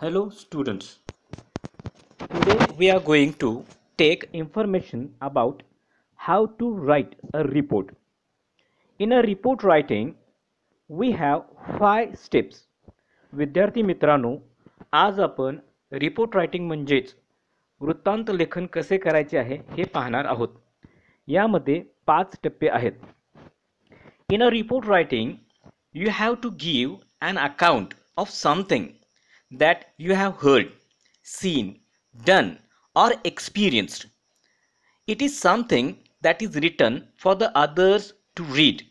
hello students today we are going to take information about how to write a report in a report writing we have five steps vidyarthi mitranu aaj apan report writing manjech vruttant lekhan kase karayche ahe he pahnar ahot yamade paanch steppe ahet in a report writing you have to give an account of something that you have heard, seen, done, or experienced. It is something that is written for the others to read.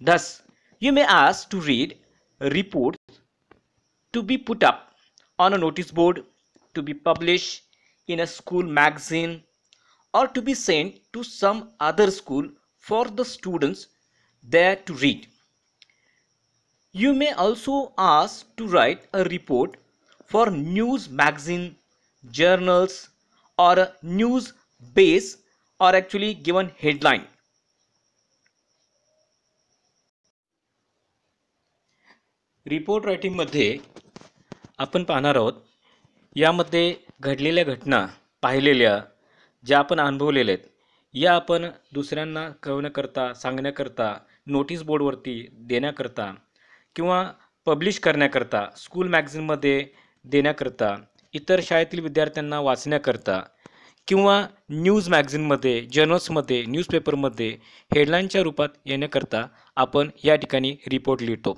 Thus, you may ask to read reports to be put up on a notice board, to be published in a school magazine, or to be sent to some other school for the students there to read. You may also ask to write a report for news magazine journals or news news base or actually given headline report रायटिंगमध्ये आपण पाहणार आहोत यामध्ये घडलेल्या घटना पाहिलेल्या ज्या आपण अनुभवलेल्या आहेत या आपण दुसऱ्यांना कळवण्याकरता सांगण्याकरता नोटीस बोर्डवरती देण्याकरता किंवा पब्लिश करण्याकरता स्कूल मॅगझिनमध्ये देण्याकरता इतर शाळेतील विद्यार्थ्यांना वाचण्याकरता किंवा न्यूज मॅगझिनमध्ये जर्नल्समध्ये न्यूजपेपरमध्ये हेडलाईनच्या रूपात येण्याकरता आपण या ठिकाणी रिपोर्ट लिहितो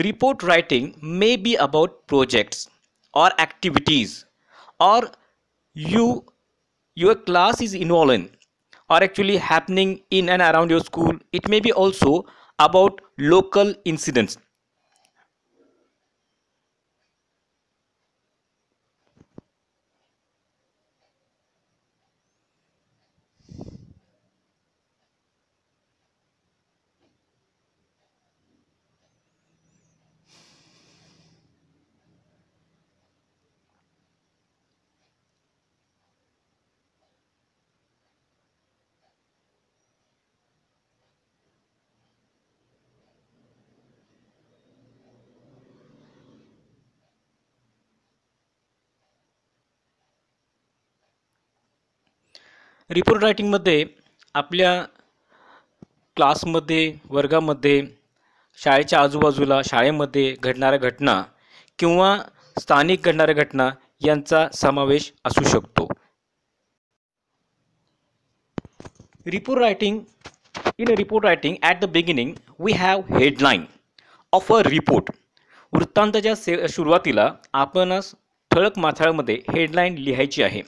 report writing may be about projects or activities or you your class is involve in or actually happening in and around your school it may be also about local incidents report रायटिंगमध्ये आपल्या क्लासमध्ये वर्गामध्ये शाळेच्या आजूबाजूला शाळेमध्ये घडणाऱ्या घटना किंवा स्थानिक घडणाऱ्या घटना यांचा समावेश असू शकतो report writing in report writing at the beginning we have headline of a report वृत्तांताच्या से सुरुवातीला आपणास ठळक माथाळमध्ये हेडलाईन लिहायची आहे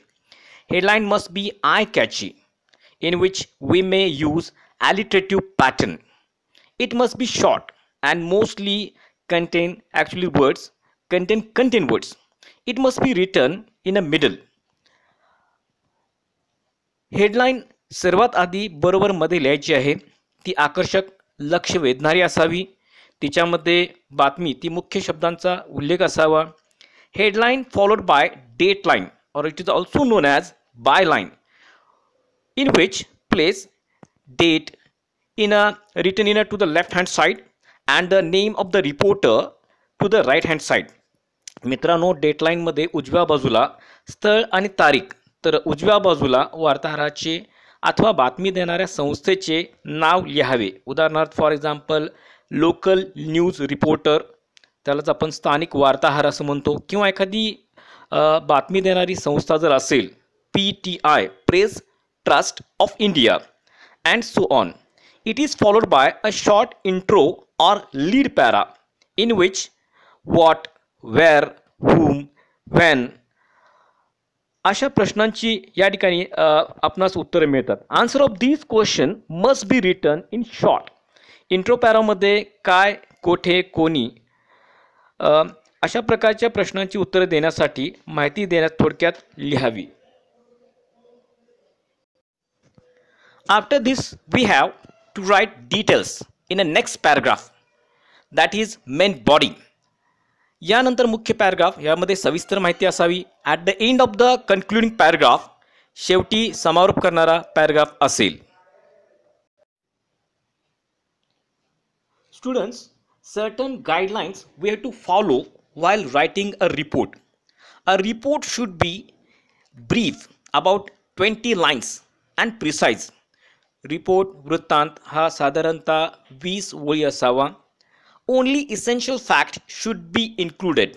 headline must be eye-catchy, in which we may use alliterative pattern. It must be short and mostly contain actually words, contain contain words. It must be written in the middle. Headline सर्वात आधी बरोबरमध्ये लिहायची आहे ती आकर्षक लक्ष वेधणारी असावी तिच्यामध्ये बातमी ती मुख्य शब्दांचा उल्लेख असावा हेडलाईन फॉलोड बाय डेटलाईन और it is also known as byline in which place date in a written in a to the left hand side and the name of the reporter to the right hand side मित्रांनो डेटलाईनमध्ये उजव्या बाजूला स्थळ आणि तारीख तर उजव्या बाजूला वार्ताहराचे अथवा बातमी देणाऱ्या संस्थेचे नाव लिहावे उदाहरणार्थ for example local news reporter त्यालाच आपण स्थानिक वार्ताहर असं म्हणतो किंवा एखादी बातमी देणारी संस्था जर असेल PTI, Press Trust of India, and so on it is followed by a short intro or lead para in which what, where, whom, when अशा प्रश्नांची या ठिकाणी आपणास उत्तरे मिळतात answer of this question must be return in short intro पॅरामध्ये काय कोठे कोणी अशा प्रकारच्या प्रश्नांची उत्तरे देण्यासाठी माहिती देण्यात थोडक्यात लिहावी After this, we have to write details in the next paragraph that main body. यानंतर मुख्य पॅराग्राफ यामध्ये सविस्तर माहिती असावी at the end of the concluding paragraph शेवटी समारोप करणारा पॅराग्राफ असेल students certain guidelines we have to follow while writing a report. A report should be brief, about 20 lines, and precise. Report वृत्तांत हा साधारणतः वीस ओळी असावा only essential fact should be included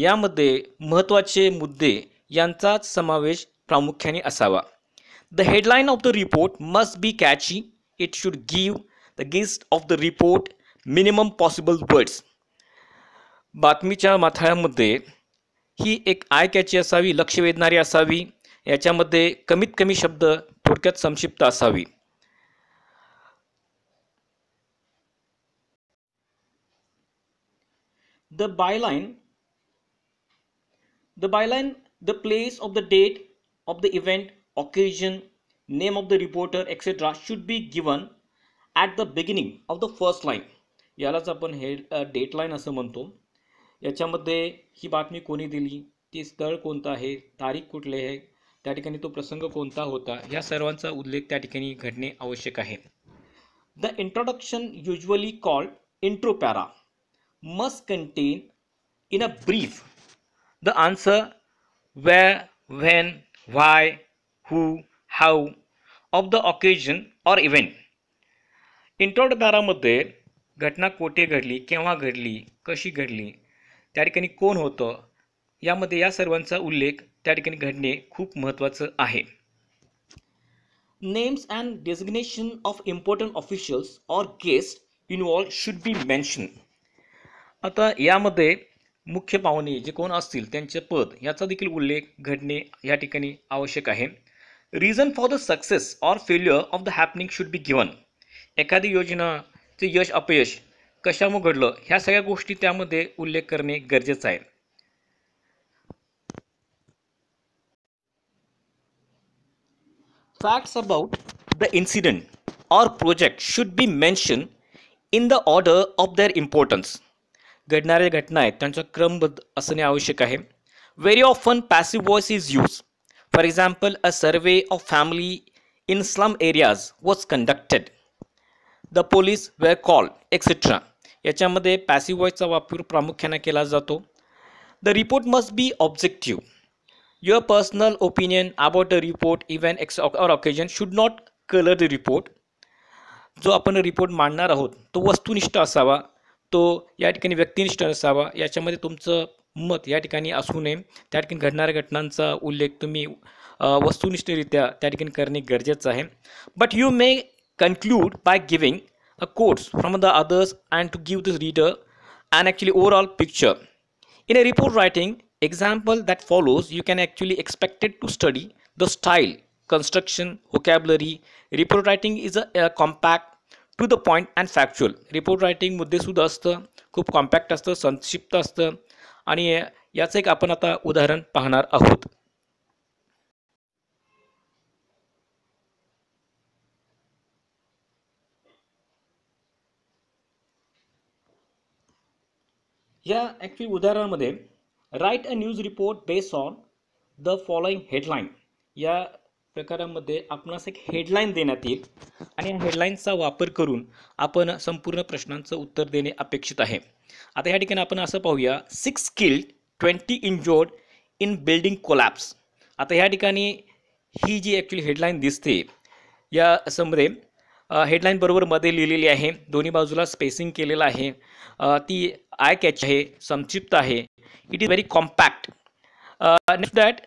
यामध्ये महत्त्वाचे मुद्दे यांचाच समावेश प्रामुख्याने असावा the headline of the report must be catchy it should give the gist of the report minimum possible words बातमीच्या माथाळ्यामध्ये ही एक आय कॅची असावी लक्ष वेधणारी असावी याच्यामध्ये कमीत कमी शब्द थोडक्यात संक्षिप्त असावी the byline the byline the place of the date of the event occasion name of the reporter etc should be given at the beginning of the first line यालाच आपण हे डेट लाईन असं म्हणतो याच्यामध्ये ही बातमी कोणी दिली ती स्थळ कोणतं आहे तारीख कुठली आहे त्या ठिकाणी तो प्रसंग कोणता होता या सर्वांचा उल्लेख त्या ठिकाणी घडणे आवश्यक आहे the introduction usually called intro para must contain in a brief the answer where, when, why, who, how of the occasion or event. इंट्रोडदारामध्ये घटना कोठे घडली केव्हा घडली कशी घडली त्या ठिकाणी कोण होतं यामध्ये या सर्वांचा उल्लेख त्या ठिकाणी घडणे खूप महत्त्वाचं आहे names and designation of important officials or guest involve should be mention आता यामध्ये मुख्य पाहुणे जे कोण असतील त्यांचे पद याचा देखील उल्लेख घडणे या ठिकाणी आवश्यक आहे reason for the success or failure of the happening should be given एखादी योजनाचे यश अपयश कशामुळे घडलं ह्या सगळ्या गोष्टी त्यामध्ये उल्लेख करणे गरजेचं आहे facts about the incident or project should be mention in the order of their importance घडणाऱ्या घटना आहेत त्यांचा क्रमबद्ध असणे आवश्यक आहे very often passive voice is use for example a survey of family in slum areas was conducted the police were call etcetera याच्यामध्ये passive वॉइसचा वापर प्रामुख्याने केला जातो the report must be objective your personal opinion about a report even ex or occasion should not colour the report जो आपण report मांडणार आहोत तो वस्तुनिष्ठ असावा तो या ठिकाणी व्यक्तिनिष्ठ असावा याच्यामध्ये तुमचं मत या ठिकाणी असू नये त्या ठिकाणी घडणाऱ्या घटनांचा उल्लेख तुम्ही वस्तुनिष्ठरित्या त्या ठिकाणी करणे गरजेचं आहे but you may conclude by giving a quotes from the others and to give the reader and actually overall picture in a report writing example that follows you can actually expected to study the style construction vocabulary report writing is a compact to the point and factual report writing सुद्धा असतं खूप compact असतं संक्षिप्त असतं आणि याचं एक आपण आता उदाहरण पाहणार आहोत या ॲक्च्युली उदाहरणामध्ये write a news report based on the following headline या प्रकारामध्ये आपणास एक हेडलाईन देण्यात येईल आणि या हेडलाईनचा वापर करून आपण संपूर्ण प्रश्नांचं उत्तर देणे अपेक्षित आहे आता ह्या ठिकाणी आपण असं पाहूया six killed twenty injured in building collapse आता ह्या ठिकाणी ही जी ॲक्च्युली हेडलाईन दिसते या समरे हेडलाईन बरोबर मध्ये लिहिलेली आहे दोन्ही बाजूला स्पेसिंग केलेलं आहे ती आय कॅच आहे संक्षिप्त आहे it is very compact next that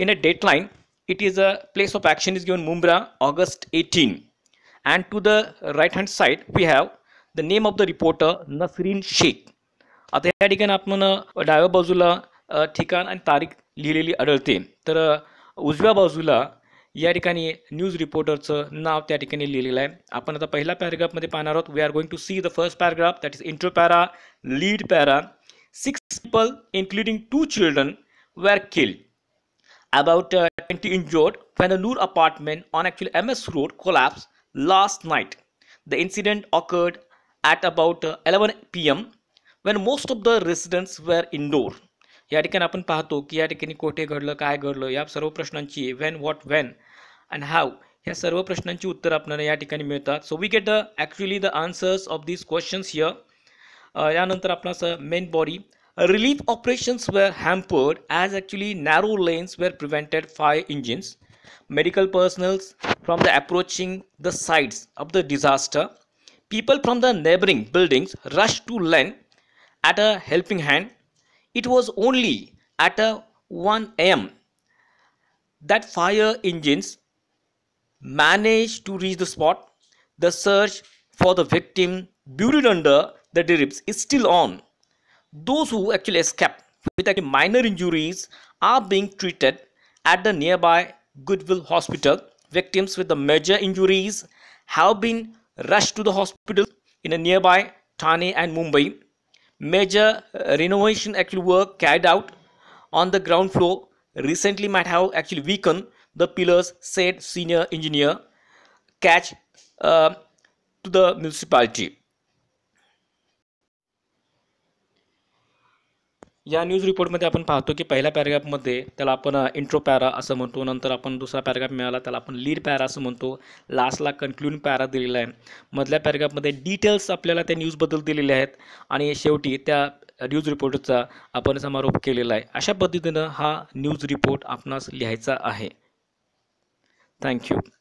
in a dateline it is a place of action is given Mumbra August 18 and to the right hand side we have the name of the reporter Nasrin Sheikh आता या ठिकाणी आपण डाव्या बाजूला ठिकाण आणि तारीख लिहिलेली आढळते तर उजव्या बाजूला या ठिकाणी न्यूज रिपोर्टरचं नाव त्या ठिकाणी लिहिलेलं आहे आपण आता पहिल्या पॅराग्राफमध्ये पाहणार आहोत we are going to see the first paragraph that is intro para lead para six people including two children were आर किल्ड about uh, 20 injured when a Noor apartment on actual MS Road collapsed last night. The incident occurred at about uh, 11 p.m. when most of the residents were indoor. या ठिकाणी आपण पाहतो की या ठिकाणी कोठे घडलं काय घडलं या सर्व प्रश्नांची when what when and how ह्या सर्व प्रश्नांची उत्तर आपल्याला या ठिकाणी मिळतात so we get the actually the answers of this questions here यानंतर आपणास main body relief operations were hampered as actually narrow lanes were prevented fire engines, medical personnel from the approaching the sites of the disaster. People from the neighboring buildings rushed to lend at a helping hand. It was only at a 1 am that fire engines managed to reach the spot. The search for the victim buried under the debris is still on. Those who actually escaped with minor injuries are being treated at the nearby Goodwill Hospital. Victims with the major injuries have been rushed to the hospital in a nearby Thane and Mumbai. Major uh, renovation actually work carried out on the ground floor recently might have actually weakened the pillars, said senior engineer Catch uh, to the municipality. या news रिपोर्टमध्ये आपण पाहतो की पहिल्या पॅरेग्राफमध्ये त्याला आपण intro para असं म्हणतो नंतर आपण दुसरा पॅरेग्राफ मिळाला त्याला आपण लीड पॅरा असं म्हणतो लास्टला कन्क्ल्युन पॅरा दिलेला आहे मधल्या पॅरेग्राफमध्ये डिटेल्स आपल्याला त्या न्यूजबद्दल दिलेल्या आहेत आणि शेवटी त्या न्यूज रिपोर्टचा आपण समारोप केलेला आहे अशा पद्धतीनं हा न्यूज रिपोर्ट आपणास लिहायचा आहे थँक्यू